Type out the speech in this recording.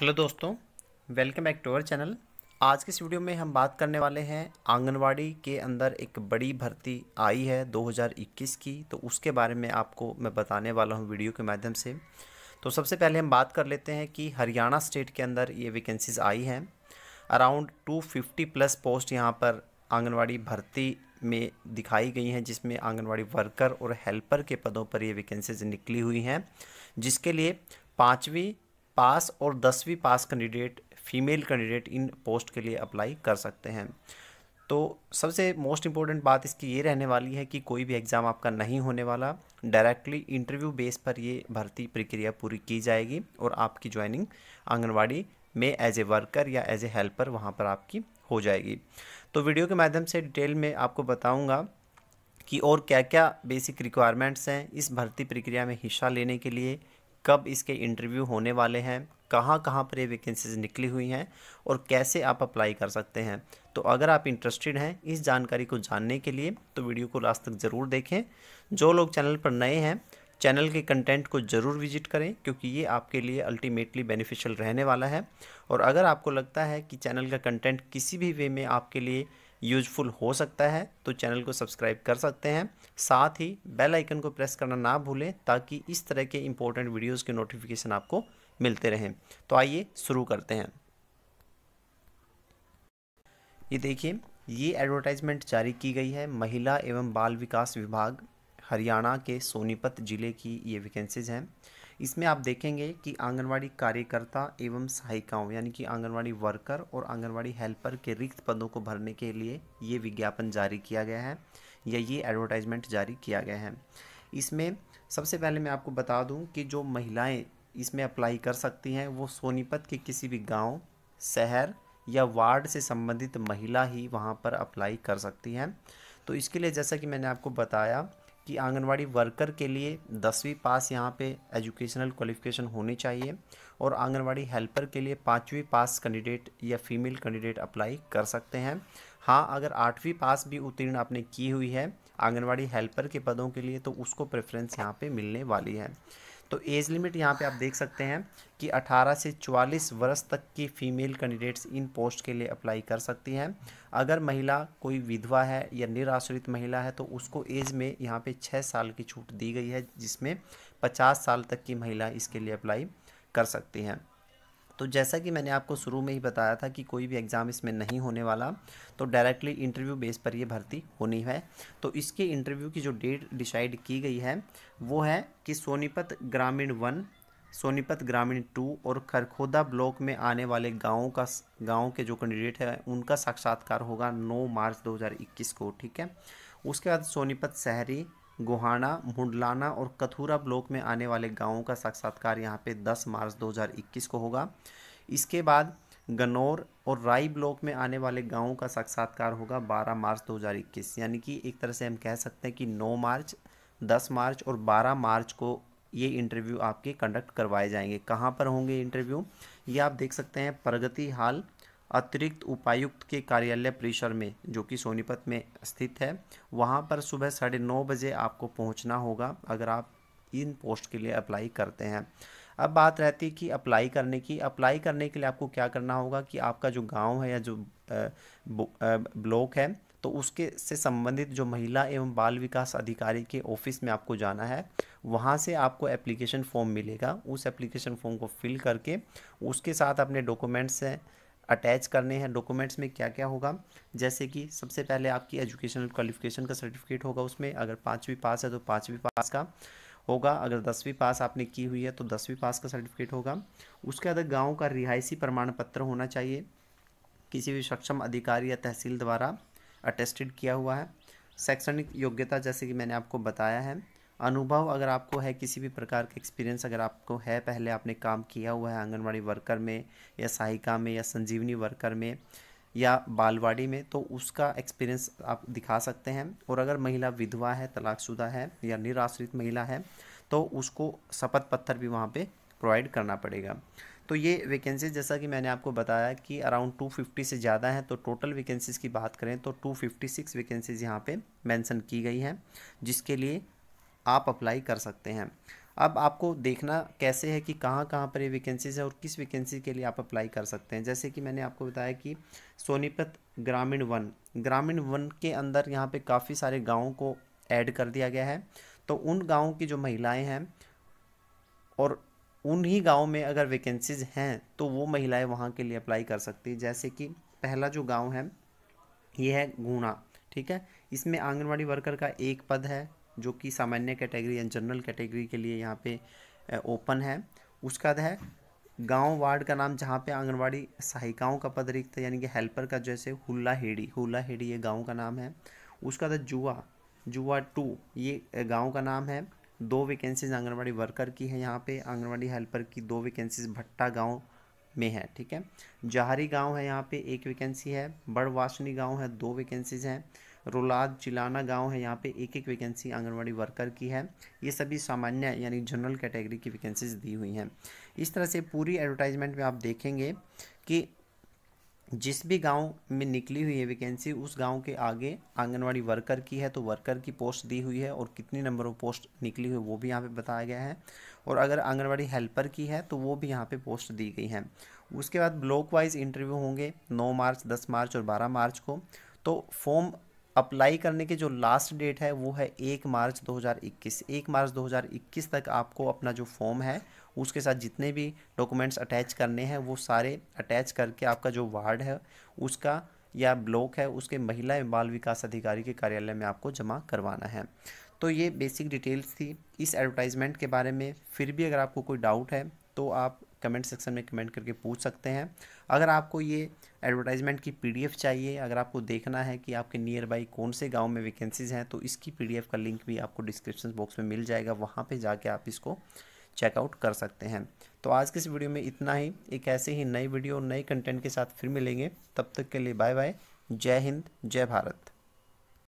hello दोस्तों welcome back to our channel आज के इस वीडियो में हम बात करने वाले हैं आंगनवाड़ी के अंदर एक बड़ी भर्ती आई है 2021 की तो उसके बारे में आपको मैं बताने वाला हूं वीडियो के माध्यम से तो सबसे पहले हम बात कर लेते हैं कि हरियाणा स्टेट के अंदर ये वैकेंसीज़ आई हैं अराउंड टू प्लस पोस्ट यहाँ पर आंगनबाड़ी भर्ती में दिखाई गई हैं जिसमें आंगनबाड़ी वर्कर और हेल्पर के पदों पर ये वैकेंसीज निकली हुई हैं जिसके लिए पाँचवीं पास और दसवीं पास कैंडिडेट फीमेल कैंडिडेट इन पोस्ट के लिए अप्लाई कर सकते हैं तो सबसे मोस्ट इम्पोर्टेंट बात इसकी ये रहने वाली है कि कोई भी एग्ज़ाम आपका नहीं होने वाला डायरेक्टली इंटरव्यू बेस पर ये भर्ती प्रक्रिया पूरी की जाएगी और आपकी ज्वाइनिंग आंगनवाड़ी में एज ए वर्कर या एज ए हेल्पर वहाँ पर आपकी हो जाएगी तो वीडियो के माध्यम से डिटेल में आपको बताऊँगा कि और क्या क्या बेसिक रिक्वायरमेंट्स हैं इस भर्ती प्रक्रिया में हिस्सा लेने के लिए कब इसके इंटरव्यू होने वाले हैं कहाँ कहाँ पर ये वैकेंसीज निकली हुई हैं और कैसे आप अप्लाई कर सकते हैं तो अगर आप इंटरेस्टेड हैं इस जानकारी को जानने के लिए तो वीडियो को लास्ट तक ज़रूर देखें जो लोग चैनल पर नए हैं चैनल के कंटेंट को ज़रूर विजिट करें क्योंकि ये आपके लिए अल्टीमेटली बेनिफिशियल रहने वाला है और अगर आपको लगता है कि चैनल का कंटेंट किसी भी वे में आपके लिए यूजफुल हो सकता है तो चैनल को सब्सक्राइब कर सकते हैं साथ ही बेल आइकन को प्रेस करना ना भूलें ताकि इस तरह के इंपॉर्टेंट वीडियोज़ के नोटिफिकेशन आपको मिलते रहें तो आइए शुरू करते हैं ये देखिए ये एडवर्टाइजमेंट जारी की गई है महिला एवं बाल विकास विभाग हरियाणा के सोनीपत ज़िले की ये वैकेंसीज़ हैं इसमें आप देखेंगे कि आंगनवाड़ी कार्यकर्ता एवं सहायिकाओं यानी कि आंगनवाड़ी वर्कर और आंगनवाड़ी हेल्पर के रिक्त पदों को भरने के लिए ये विज्ञापन जारी किया गया है या ये एडवर्टाइजमेंट जारी किया गया है इसमें सबसे पहले मैं आपको बता दूँ कि जो महिलाएँ इसमें अप्लाई कर सकती हैं वो सोनीपत के किसी भी गाँव शहर या वार्ड से संबंधित महिला ही वहाँ पर अप्लाई कर सकती हैं तो इसके लिए जैसा कि मैंने आपको बताया कि आंगनवाड़ी वर्कर के लिए दसवीं पास यहाँ पे एजुकेशनल क्वालिफिकेशन होनी चाहिए और आंगनवाड़ी हेल्पर के लिए पाँचवीं पास कैंडिडेट या फीमेल कैंडिडेट अप्लाई कर सकते हैं हाँ अगर आठवीं पास भी उत्तीर्ण आपने की हुई है आंगनवाड़ी हेल्पर के पदों के लिए तो उसको प्रेफरेंस यहाँ पे मिलने वाली है तो एज लिमिट यहाँ पे आप देख सकते हैं कि 18 से 44 वर्ष तक की फीमेल कैंडिडेट्स इन पोस्ट के लिए अप्लाई कर सकती हैं अगर महिला कोई विधवा है या निराश्रित महिला है तो उसको एज में यहाँ पे छः साल की छूट दी गई है जिसमें 50 साल तक की महिला इसके लिए अप्लाई कर सकती हैं तो जैसा कि मैंने आपको शुरू में ही बताया था कि कोई भी एग्ज़ाम इसमें नहीं होने वाला तो डायरेक्टली इंटरव्यू बेस पर ये भर्ती होनी है तो इसके इंटरव्यू की जो डेट डिसाइड की गई है वो है कि सोनीपत ग्रामीण वन सोनीपत ग्रामीण टू और खरखोदा ब्लॉक में आने वाले गाँव का गाँव के जो कैंडिडेट हैं उनका साक्षात्कार होगा नौ मार्च दो को ठीक है उसके बाद सोनीपत शहरी गोहाना मुंडलाना और कथूरा ब्लॉक में आने वाले गांवों का साक्षात्कार यहाँ पे 10 मार्च 2021 को होगा इसके बाद गनौर और राई ब्लॉक में आने वाले गांवों का साक्षात्कार होगा 12 मार्च 2021 यानी कि एक तरह से हम कह सकते हैं कि 9 मार्च 10 मार्च और 12 मार्च को ये इंटरव्यू आपके कंडक्ट करवाए जाएंगे कहाँ पर होंगे इंटरव्यू ये आप देख सकते हैं प्रगति हाल अतिरिक्त उपायुक्त के कार्यालय परिसर में जो कि सोनीपत में स्थित है वहाँ पर सुबह साढ़े नौ बजे आपको पहुँचना होगा अगर आप इन पोस्ट के लिए अप्लाई करते हैं अब बात रहती है कि अप्लाई करने की अप्लाई करने के लिए आपको क्या करना होगा कि आपका जो गांव है या जो ब्लॉक है तो उसके से संबंधित जो महिला एवं बाल विकास अधिकारी के ऑफिस में आपको जाना है वहाँ से आपको एप्लीकेशन फॉर्म मिलेगा उस एप्लीकेशन फॉर्म को फिल करके उसके साथ अपने डॉक्यूमेंट्स हैं अटैच करने हैं डॉक्यूमेंट्स में क्या क्या होगा जैसे कि सबसे पहले आपकी एजुकेशनल क्वालिफिकेशन का सर्टिफिकेट होगा उसमें अगर पाँचवीं पास है तो पाँचवीं पास का होगा अगर दसवीं पास आपने की हुई है तो दसवीं पास का सर्टिफिकेट होगा उसके बाद गाँव का रिहायशी प्रमाण पत्र होना चाहिए किसी भी सक्षम अधिकारी या तहसील द्वारा अटेस्टेड किया हुआ है शैक्षणिक योग्यता जैसे कि मैंने आपको बताया है अनुभव अगर आपको है किसी भी प्रकार का एक्सपीरियंस अगर आपको है पहले आपने काम किया हुआ है आंगनबाड़ी वर्कर में या सहायिका में या संजीवनी वर्कर में या बालवाड़ी में तो उसका एक्सपीरियंस आप दिखा सकते हैं और अगर महिला विधवा है तलाकशुदा है या निराश्रित महिला है तो उसको शपथ पत्थर भी वहाँ पर प्रोवाइड करना पड़ेगा तो ये वैकेंसीज जैसा कि मैंने आपको बताया कि अराउंड 250 से ज़्यादा हैं तो टोटल वैकेंसीज़ की बात करें तो 256 वैकेंसीज़ यहाँ पे मेंशन की गई हैं जिसके लिए आप अप्लाई कर सकते हैं अब आपको देखना कैसे है कि कहाँ कहाँ पर ये वैकेंसीज है और किस वैकेंसी के लिए आप अप्लाई कर सकते हैं जैसे कि मैंने आपको बताया कि सोनीपत ग्रामीण वन ग्रामीण वन के अंदर यहाँ पे काफ़ी सारे गाँव को ऐड कर दिया गया है तो उन गाँव की जो महिलाएँ हैं और उन्हीं गाँव में अगर वैकेंसीज हैं तो वो महिलाएँ वहाँ के लिए अप्लाई कर सकती जैसे कि पहला जो गाँव है ये है गुणा ठीक है इसमें आंगनबाड़ी वर्कर का एक पद है जो कि सामान्य कैटेगरी एंड जनरल कैटेगरी के लिए यहाँ पे ओपन है उसका बाद है गांव वार्ड का नाम जहाँ पे आंगनवाड़ी सहायिकाओं का पद रिक्त है यानी कि हेल्पर का जैसे हुल्ला हेड़ी हुल्ला हेड़ी ये गांव का नाम है उसका बाद जुआ जुआ टू ये गांव का नाम है दो वैकेंसीज आंगनवाड़ी वर्कर की है यहाँ पे आंगनवाड़ी हेल्पर की दो वैकेंसीज भट्टा गांव में है ठीक है जहारी गांव है यहाँ पे एक वैकेंसी है बड़वासनी गांव है दो वैकेंसीज हैं रोलाद चिलाना गांव है यहाँ पे एक एक वैकेंसी आंगनवाड़ी वर्कर की है ये सभी सामान्य यानी जनरल कैटेगरी की वैकेंसीज दी हुई हैं इस तरह से पूरी एडवर्टाइजमेंट में आप देखेंगे कि जिस भी गांव में निकली हुई है वैकेंसी उस गांव के आगे आंगनवाड़ी वर्कर की है तो वर्कर की पोस्ट दी हुई है और कितनी नंबर ऑफ पोस्ट निकली हुई वो भी यहाँ पे बताया गया है और अगर आंगनवाड़ी हेल्पर की है तो वो भी यहाँ पे पोस्ट दी गई है उसके बाद ब्लॉक वाइज इंटरव्यू होंगे 9 मार्च 10 मार्च और 12 मार्च को तो फॉर्म अप्लाई करने की जो लास्ट डेट है वो है एक मार्च 2021 एक मार्च 2021 तक आपको अपना जो फॉर्म है उसके साथ जितने भी डॉक्यूमेंट्स अटैच करने हैं वो सारे अटैच करके आपका जो वार्ड है उसका या ब्लॉक है उसके महिला एवं बाल विकास अधिकारी के कार्यालय में आपको जमा करवाना है तो ये बेसिक डिटेल्स थी इस एडवर्टाइजमेंट के बारे में फिर भी अगर आपको कोई डाउट है तो आप कमेंट सेक्शन में कमेंट करके पूछ सकते हैं अगर आपको ये एडवर्टाइजमेंट की पीडीएफ चाहिए अगर आपको देखना है कि आपके नियर बाई कौन से गांव में वैकेंसीज़ हैं तो इसकी पीडीएफ का लिंक भी आपको डिस्क्रिप्शन बॉक्स में मिल जाएगा वहाँ पर जाके आप इसको चेकआउट कर सकते हैं तो आज के इस वीडियो में इतना ही एक ऐसे ही नई वीडियो नए कंटेंट के साथ फिर मिलेंगे तब तक के लिए बाय बाय जय हिंद जय भारत